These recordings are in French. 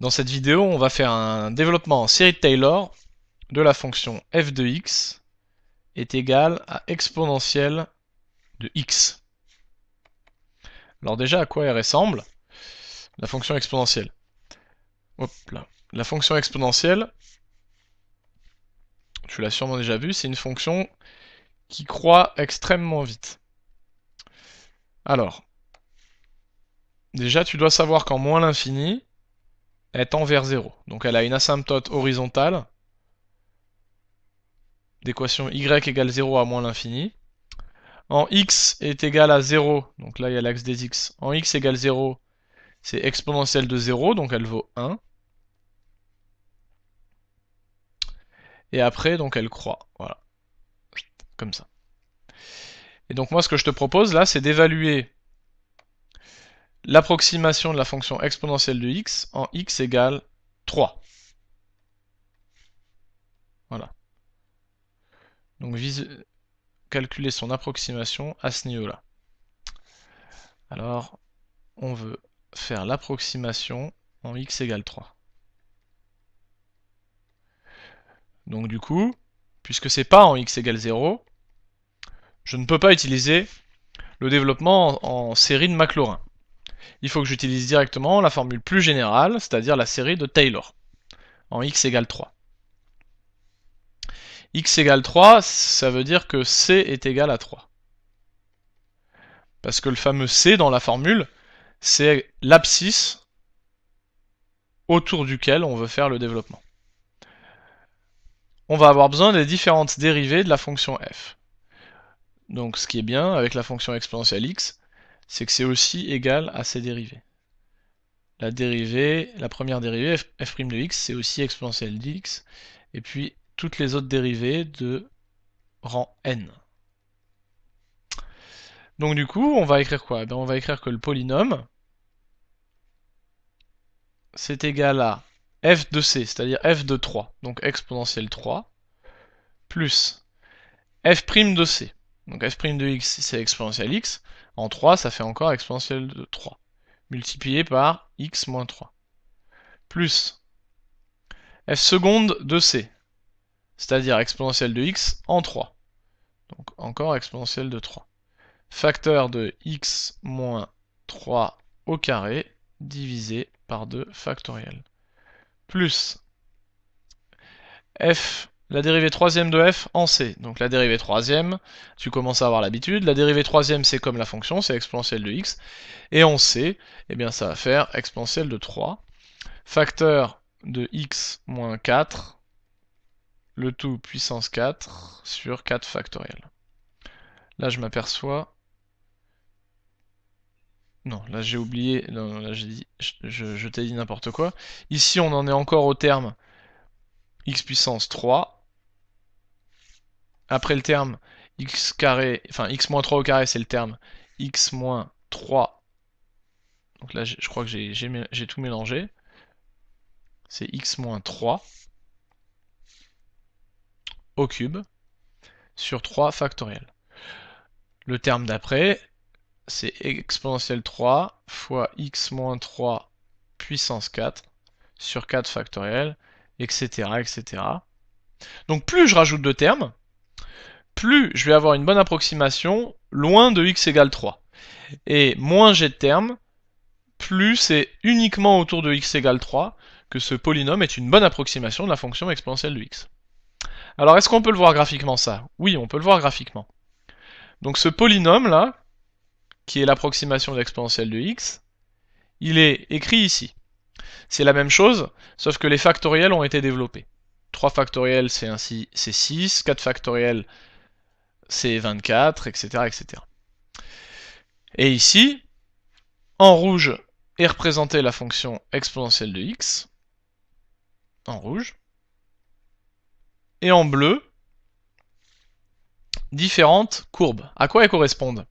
Dans cette vidéo, on va faire un développement en série de Taylor de la fonction f de x est égale à exponentielle de x. Alors déjà, à quoi elle ressemble La fonction exponentielle. Hop La fonction exponentielle, tu l'as sûrement déjà vu, c'est une fonction qui croît extrêmement vite. Alors, déjà, tu dois savoir qu'en moins l'infini, elle tend vers 0. Donc elle a une asymptote horizontale d'équation y égale 0 à moins l'infini. En x est égal à 0, donc là il y a l'axe des x. En x égale 0, c'est exponentielle de 0, donc elle vaut 1. Et après, donc elle croît. Voilà. Comme ça. Et donc moi, ce que je te propose là, c'est d'évaluer l'approximation de la fonction exponentielle de x en x égale 3. Voilà. Donc calculer son approximation à ce niveau-là. Alors, on veut faire l'approximation en x égale 3. Donc du coup, puisque c'est pas en x égale 0, je ne peux pas utiliser le développement en série de Maclaurin il faut que j'utilise directement la formule plus générale, c'est-à-dire la série de Taylor, en x égale 3. x égale 3, ça veut dire que c est égal à 3. Parce que le fameux c dans la formule, c'est l'abscisse autour duquel on veut faire le développement. On va avoir besoin des différentes dérivées de la fonction f. Donc ce qui est bien avec la fonction exponentielle x, c'est que c'est aussi égal à ses dérivées. La dérivée, la première dérivée, f', de x, c'est aussi exponentielle x, et puis toutes les autres dérivées de rang n. Donc du coup, on va écrire quoi eh ben, On va écrire que le polynôme, c'est égal à f de c, c'est-à-dire f de 3, donc exponentielle 3, plus f' de c. Donc f' de x, c'est exponentielle x. En 3, ça fait encore exponentielle de 3. Multiplié par x moins 3. Plus f seconde de c. C'est-à-dire exponentielle de x en 3. Donc encore exponentielle de 3. Facteur de x moins 3 au carré divisé par 2 factoriel. Plus f la dérivée troisième de f en c. Donc la dérivée troisième, tu commences à avoir l'habitude. La dérivée troisième, c'est comme la fonction, c'est exponentielle de x. Et en c, eh bien ça va faire exponentielle de 3. Facteur de x moins 4, le tout puissance 4 sur 4 factoriel. Là, je m'aperçois... Non, là j'ai oublié, là j'ai je, je t'ai dit n'importe quoi. Ici, on en est encore au terme x puissance 3 après le terme x carré, enfin x-3 au carré c'est le terme x-3. Donc là je crois que j'ai tout mélangé. C'est x-3 au cube sur 3 factoriel. Le terme d'après, c'est exponentielle 3 fois x-3 puissance 4 sur 4 factoriel, etc., etc. Donc plus je rajoute de termes, plus je vais avoir une bonne approximation loin de x égale 3. Et moins j'ai de termes, plus c'est uniquement autour de x égale 3 que ce polynôme est une bonne approximation de la fonction exponentielle de x. Alors est-ce qu'on peut le voir graphiquement ça Oui, on peut le voir graphiquement. Donc ce polynôme là, qui est l'approximation de l'exponentielle de x, il est écrit ici. C'est la même chose, sauf que les factoriels ont été développés. 3 factoriels c'est ainsi c'est 6, 4 factoriels c'est 24 etc., etc. Et ici, en rouge est représentée la fonction exponentielle de x, en rouge, et en bleu, différentes courbes. À quoi elles correspondent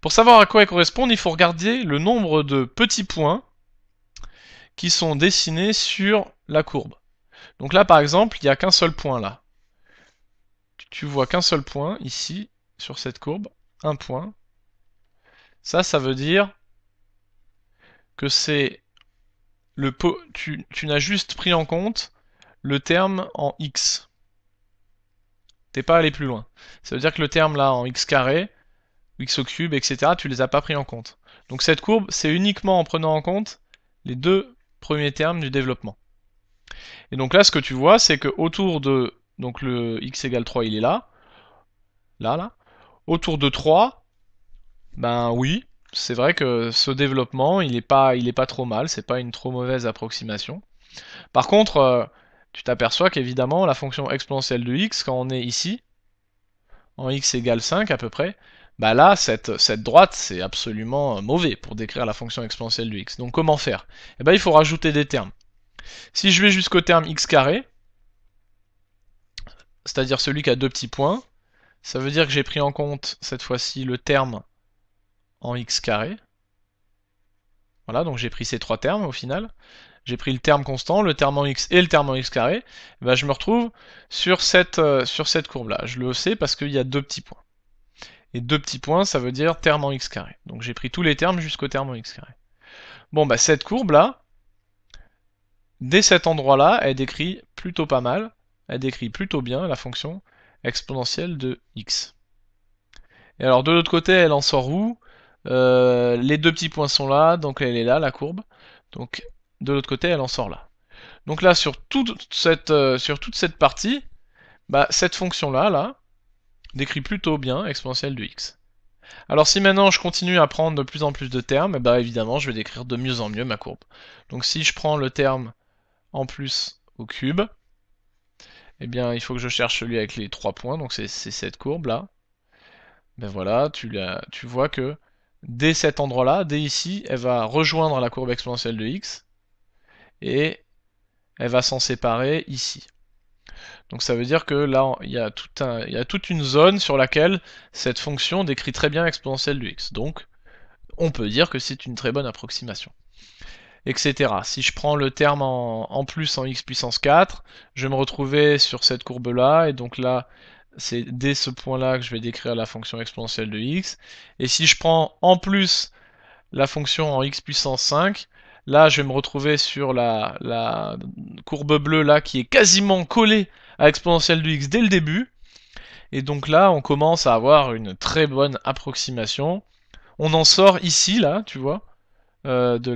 Pour savoir à quoi elles correspondent, il faut regarder le nombre de petits points qui sont dessinés sur la courbe. Donc là, par exemple, il n'y a qu'un seul point là tu vois qu'un seul point ici, sur cette courbe, un point. Ça, ça veut dire que c'est le pot. tu, n'as juste pris en compte le terme en x. T'es pas allé plus loin. Ça veut dire que le terme là en x carré, x au cube, etc., tu les as pas pris en compte. Donc cette courbe, c'est uniquement en prenant en compte les deux premiers termes du développement. Et donc là, ce que tu vois, c'est que autour de donc le x égale 3, il est là. Là, là. Autour de 3, ben oui, c'est vrai que ce développement, il n'est pas, est pas trop mal, c'est pas une trop mauvaise approximation. Par contre, euh, tu t'aperçois qu'évidemment, la fonction exponentielle de x, quand on est ici, en x égale 5 à peu près, ben là, cette, droite, c'est absolument euh, mauvais pour décrire la fonction exponentielle de x. Donc comment faire Eh ben, il faut rajouter des termes. Si je vais jusqu'au terme x carré, c'est-à-dire celui qui a deux petits points. Ça veut dire que j'ai pris en compte cette fois-ci le terme en x carré. Voilà, donc j'ai pris ces trois termes au final. J'ai pris le terme constant, le terme en x et le terme en x carré. Eh ben, je me retrouve sur cette, euh, cette courbe-là. Je le sais parce qu'il y a deux petits points. Et deux petits points, ça veut dire terme en x carré. Donc j'ai pris tous les termes jusqu'au terme en x carré. Bon, bah cette courbe-là, dès cet endroit-là, elle décrit plutôt pas mal elle décrit plutôt bien la fonction exponentielle de x. Et alors de l'autre côté, elle en sort où euh, Les deux petits points sont là, donc elle est là, la courbe. Donc de l'autre côté, elle en sort là. Donc là, sur toute cette, euh, sur toute cette partie, bah, cette fonction-là, là, décrit plutôt bien exponentielle de x. Alors si maintenant je continue à prendre de plus en plus de termes, eh ben, évidemment je vais décrire de mieux en mieux ma courbe. Donc si je prends le terme en plus au cube, eh bien, il faut que je cherche celui avec les trois points, donc c'est cette courbe-là. Ben voilà, tu, tu vois que dès cet endroit-là, dès ici, elle va rejoindre la courbe exponentielle de x, et elle va s'en séparer ici. Donc ça veut dire que là, il y, a tout un, il y, a toute une zone sur laquelle cette fonction décrit très bien l'exponentielle de x. Donc, on peut dire que c'est une très bonne approximation etc. Si je prends le terme en, plus en x puissance 4, je vais me retrouver sur cette courbe-là, et donc là, c'est dès ce point-là que je vais décrire la fonction exponentielle de x. Et si je prends en plus la fonction en x puissance 5, là je vais me retrouver sur la, la courbe bleue là qui est quasiment collée à exponentielle de x dès le début. Et donc là, on commence à avoir une très bonne approximation. On en sort ici, là, tu vois. Euh, de,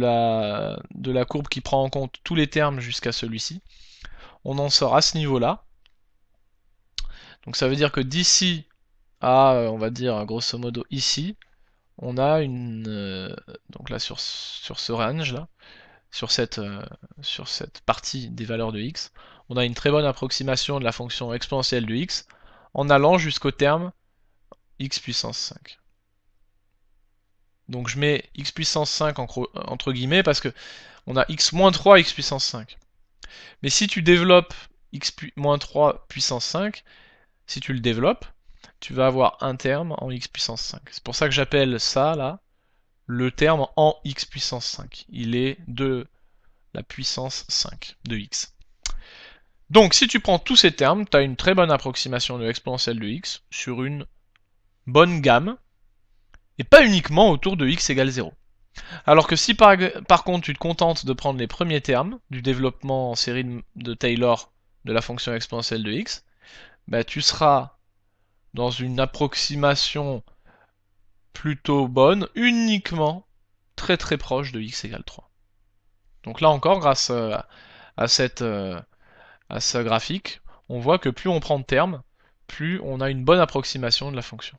la, courbe qui prend en compte tous les termes jusqu'à celui-ci. On en sort à ce niveau-là. Donc ça veut dire que d'ici à, euh, on va dire grosso modo ici, on a une... Euh, donc là sur, sur ce range là, sur cette, sur cette partie des valeurs de x, on a une très bonne approximation de la fonction exponentielle de x en allant jusqu'au terme x puissance 5. Donc je mets x puissance 5 entre guillemets parce que on a x moins 3 x puissance 5. Mais si tu développes x moins 3 puissance 5, si tu le développes, tu vas avoir un terme en x puissance 5. C'est pour ça que j'appelle ça là le terme en x puissance 5. Il est de la puissance 5 de x. Donc si tu prends tous ces termes, tu as une très bonne approximation de l'exponentielle de x sur une bonne gamme et pas uniquement autour de x égale 0. Alors que si par, contre tu te contentes de prendre les premiers termes du développement en série de, Taylor de la fonction exponentielle de x, bah tu seras dans une approximation plutôt bonne, uniquement très très proche de x égale 3. Donc là encore, grâce euh, euh, à ce graphique, on voit que plus on prend de termes, plus on a une bonne approximation de la fonction.